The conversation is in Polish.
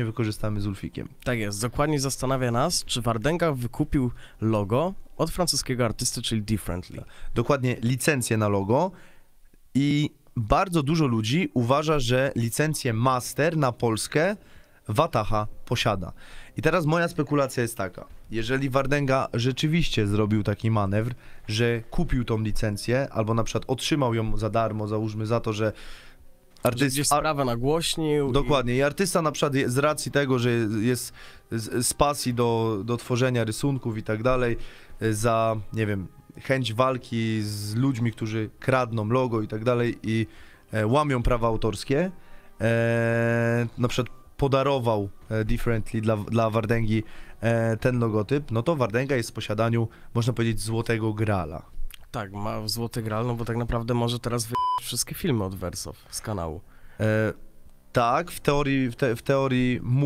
nie wykorzystamy z Ulfikiem. Tak jest, dokładnie zastanawia nas, czy Wardenga wykupił logo od francuskiego artysty, czyli Differently. Tak. Dokładnie, licencję na logo i bardzo dużo ludzi uważa, że licencję master na Polskę Wataha posiada. I teraz moja spekulacja jest taka. Jeżeli Wardenga rzeczywiście zrobił taki manewr, że kupił tą licencję, albo na przykład otrzymał ją za darmo, załóżmy za to, że artysta... Gdzieś sprawę nagłośnił. Dokładnie. I... I artysta na przykład z racji tego, że jest z, pasji do, do tworzenia rysunków i tak dalej, y, za, nie wiem, chęć walki z ludźmi, którzy kradną logo i tak dalej i e, łamią prawa autorskie, e, na przykład podarował e, Differently dla, dla Wardęgi ten logotyp, no to Wardęga jest w posiadaniu, można powiedzieć, złotego grala. Tak, ma złoty gral, no bo tak naprawdę może teraz wy wszystkie filmy od Wersow z kanału. E, tak, w teorii, w, te, w teorii